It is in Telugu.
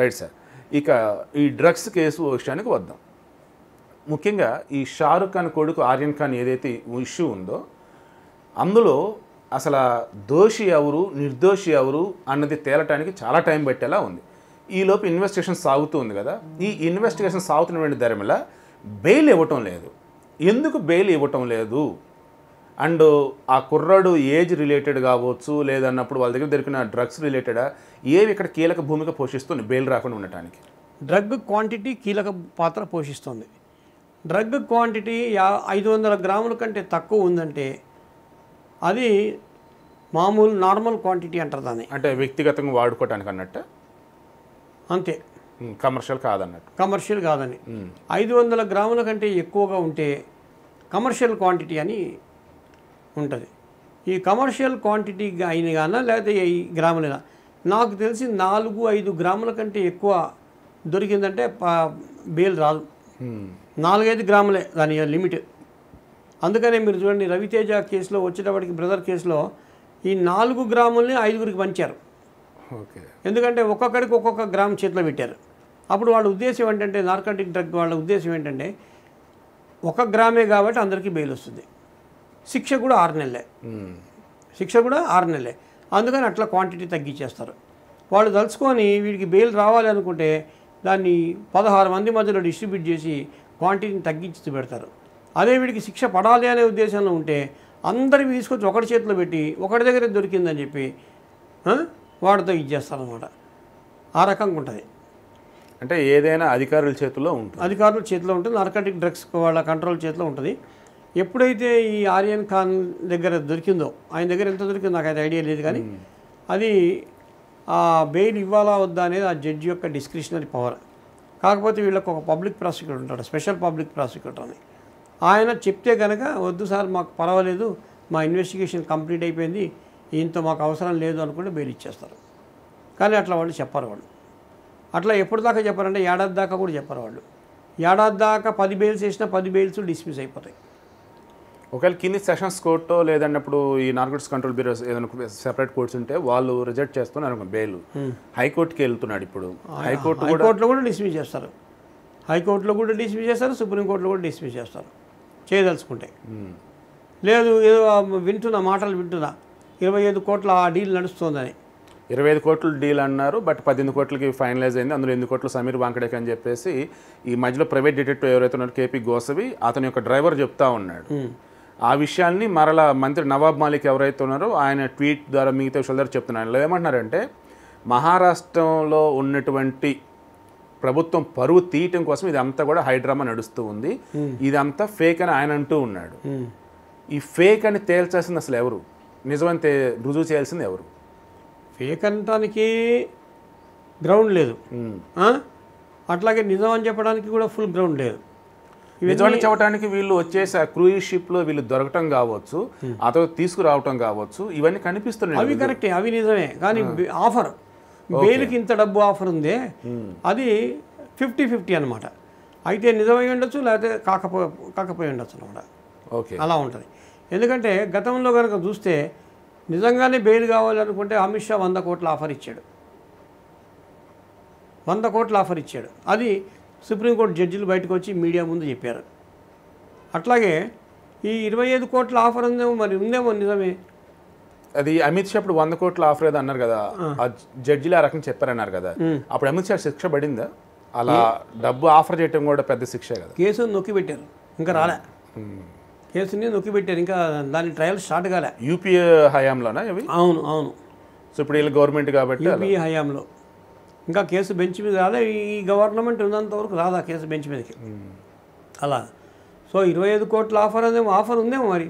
రైట్ సార్ ఇక ఈ డ్రగ్స్ కేసు విషయానికి వద్దాం ముఖ్యంగా ఈ షారుఖ్ ఖాన్ కొడుకు ఆర్యన్ ఖాన్ ఏదైతే ఇష్యూ ఉందో అందులో అసలు దోషి ఎవరు నిర్దోషి ఎవరు అన్నది తేలటానికి చాలా టైం పెట్టేలా ఉంది ఈలోపు ఇన్వెస్టిగేషన్ సాగుతూ ఉంది కదా ఈ ఇన్వెస్టిగేషన్ సాగుతున్నటువంటి ధరమిలా బెయిల్ ఇవ్వటం లేదు ఎందుకు బెయిల్ ఇవ్వటం లేదు అండ్ ఆ కుర్రాడు ఏజ్ రిలేటెడ్ కావచ్చు లేదన్నప్పుడు వాళ్ళ దగ్గర దొరికిన డ్రగ్స్ రిలేటెడా ఏవి ఇక్కడ కీలక భూమిక పోషిస్తుంది బెయిల్ రాకుండా ఉండటానికి డ్రగ్ క్వాంటిటీ కీలక పాత్ర పోషిస్తుంది డ్రగ్ క్వాంటిటీ యా ఐదు వందల గ్రాముల కంటే తక్కువ ఉందంటే అది మామూలు నార్మల్ క్వాంటిటీ అంటారు దాన్ని అంటే వ్యక్తిగతంగా వాడుకోవటానికి అన్నట్టు అంతే కమర్షియల్ కాదన్నట్టు కమర్షియల్ కాదని ఐదు వందల గ్రాముల కంటే ఎక్కువగా ఉంటే కమర్షియల్ క్వాంటిటీ అని ఉంటుంది ఈ కమర్షియల్ క్వాంటిటీ అయిన కానీ లేకపోతే ఈ గ్రాములైనా నాకు తెలిసి నాలుగు ఐదు గ్రాముల కంటే ఎక్కువ దొరికిందంటే బేల్ రాదు నాలుగైదు గ్రాములే దాని లిమిట్ అందుకనే మీరు చూడండి రవితేజ కేసులో వచ్చేటప్పటికి బ్రదర్ కేసులో ఈ నాలుగు గ్రాముల్ని ఐదుగురికి పంచారు ఎందుకంటే ఒక్కొక్కడికి ఒక్కొక్క గ్రామ చేతిలో పెట్టారు అప్పుడు వాళ్ళ ఉద్దేశం ఏంటంటే నార్కాటిక్ డ్రగ్ వాళ్ళ ఉద్దేశం ఏంటంటే ఒక గ్రామే కాబట్టి అందరికీ బెయిల్ వస్తుంది శిక్ష కూడా ఆరు నెలలే శిక్ష కూడా ఆరు నెలలే అందుకని అట్లా క్వాంటిటీ తగ్గించేస్తారు వాళ్ళు తలుచుకొని వీడికి బెయిల్ రావాలి అనుకుంటే దాన్ని పదహారు మంది మధ్యలో డిస్ట్రిబ్యూట్ చేసి క్వాంటిటీని తగ్గించి పెడతారు అదే వీడికి శిక్ష పడాలి అనే ఉద్దేశంలో ఉంటే అందరివి తీసుకొచ్చి ఒకటి చేతిలో పెట్టి ఒకటి దగ్గరే దొరికిందని చెప్పి వాడితో ఇచ్చేస్తారనమాట ఆ రకంగా ఉంటుంది అంటే ఏదైనా అధికారుల చేతిలో ఉంటుంది అధికారుల చేతిలో ఉంటుంది నార్కాటిక్ డ్రగ్స్ వాళ్ళ కంట్రోల్ చేతిలో ఉంటుంది ఎప్పుడైతే ఈ ఆర్యన్ ఖాన్ దగ్గర దొరికిందో ఆయన దగ్గర ఎంత దొరికిందో నాకు అది ఐడియా లేదు కానీ hmm. అది ఆ బెయిల్ ఇవ్వాలా వద్దా అనేది ఆ జడ్జి యొక్క డిస్క్రిషనరీ పవర్ కాకపోతే వీళ్ళకి ఒక పబ్లిక్ ప్రాసిక్యూటర్ ఉంటాడు స్పెషల్ పబ్లిక్ ప్రాసిక్యూటర్ అని ఆయన చెప్తే కనుక వద్దు సార్ మాకు పర్వాలేదు మా ఇన్వెస్టిగేషన్ కంప్లీట్ అయిపోయింది ఇంత మాకు అవసరం లేదు అనుకుంటే బెయిల్ ఇచ్చేస్తారు కానీ అట్లా వాళ్ళు చెప్పరు వాళ్ళు అట్లా ఎప్పుడు దాకా చెప్పారంటే ఏడాది దాకా కూడా చెప్పరు వాళ్ళు ఏడాది దాకా పది బెయిల్స్ వేసినా పది బెయిల్స్ డిస్మిస్ అయిపోతాయి ఒకవేళ కింది సెషన్స్ కోర్టు లేదన్నప్పుడు ఈ నార్కోటిక్స్ కంట్రోల్ బ్యూరో ఏదైనా సెపరేట్ కోర్ట్స్ ఉంటే వాళ్ళు రిజెక్ట్ చేస్తున్నారు బెయిల్ hmm. హైకోర్టుకి వెళ్తున్నాడు ఇప్పుడు హైకోర్టు హైకోర్టులో కూడా డిస్మిస్ చేస్తారు హైకోర్టులో కూడా డిస్మిస్ చేస్తారు సుప్రీంకోర్టులో కూడా డిస్మిస్ చేస్తారు చేయదలుచుకుంటే hmm. లేదు ఏదో వింటున్నా మాటలు వింటున్నా ఇరవై ఐదు కోట్ల ఆ డీల్ నడుస్తుందని ఇరవై ఐదు కోట్లు డీల్ అన్నారు బట్ పద్దెనిమిది కోట్లకి ఫైనలైజ్ అయింది అందులో ఎనిమిది కోట్లు సమీర్ వాంకడేక అని చెప్పేసి ఈ మధ్యలో ప్రైవేట్ డిటెక్టివ్ ఎవరైతే ఉన్నారో కేపీ గోసవి అతని యొక్క డ్రైవర్ చెప్తా ఉన్నాడు hmm. ఆ విషయాన్ని మరల మంత్రి నవాబ్ మాలిక్ ఎవరైతే ఉన్నారో ఆయన ట్వీట్ ద్వారా మిగతా విషయాల ద్వారా చెప్తున్నారు ఏమంటున్నారంటే మహారాష్ట్రంలో ఉన్నటువంటి ప్రభుత్వం పరువు తీయటం కోసం ఇదంతా కూడా హైడ్రామా నడుస్తూ ఉంది ఇదంతా ఫేక్ అని ఆయన అంటూ ఉన్నాడు ఈ ఫేక్ అని తేల్చాల్సింది అసలు ఎవరు నిజమని తే రుజువు చేయాల్సింది ఎవరు ఫేక్ అనటానికి గ్రౌండ్ లేదు అట్లాగే నిజం అని చెప్పడానికి కూడా ఫుల్ గ్రౌండ్ లేదు నిజాన్ని చెప్పడానికి వీళ్ళు వచ్చేసి ఆ షిప్ లో వీళ్ళు దొరకటం కావచ్చు ఆ తర్వాత తీసుకురావటం కావచ్చు ఇవన్నీ కనిపిస్తున్నాయి అవి కరెక్టే అవి నిజమే కానీ ఆఫర్ బెయిల్కి ఇంత డబ్బు ఆఫర్ ఉంది అది ఫిఫ్టీ ఫిఫ్టీ అనమాట అయితే నిజమై ఉండొచ్చు లేకపోతే కాకపో కాకపోయి ఉండొచ్చు అనమాట ఓకే అలా ఉంటుంది ఎందుకంటే గతంలో కనుక చూస్తే నిజంగానే బెయిల్ కావాలనుకుంటే అమిత్ షా వంద కోట్ల ఆఫర్ ఇచ్చాడు వంద కోట్ల ఆఫర్ ఇచ్చాడు అది సుప్రీంకోర్టు జడ్జిలు బయటకు వచ్చి మీడియా ముందు చెప్పారు అట్లాగే ఈ ఇరవై ఐదు కోట్ల ఆఫర్ ఉందేమో మరి ఉందేమో నిజమే అది అమిత్ షా ఇప్పుడు వంద కోట్ల ఆఫర్ ఏదో అన్నారు కదా ఆ జడ్జిలు ఆ రకం చెప్పారన్నారు కదా అప్పుడు అమిత్ షా శిక్ష పడిందా అలా డబ్బు ఆఫర్ చేయటం కూడా పెద్ద శిక్ష కదా కేసు నొక్కి పెట్టారు ఇంకా రాలే కేసుని నొక్కి పెట్టారు ఇంకా దాని ట్రయల్ స్టార్ట్ కాలే యూపీఏ హయాంలోనా అవును అవును సో ఇప్పుడు వీళ్ళు గవర్నమెంట్ కాబట్టి యూపీఏ హయాంలో ఇంకా కేసు బెంచ్ మీద రాలే ఈ గవర్నమెంట్ ఉన్నంతవరకు రాదు కేసు బెంచ్ మీదకి అలా సో ఇరవై ఐదు కోట్ల ఆఫర్ అదేమో ఆఫర్ ఉందేమో మరి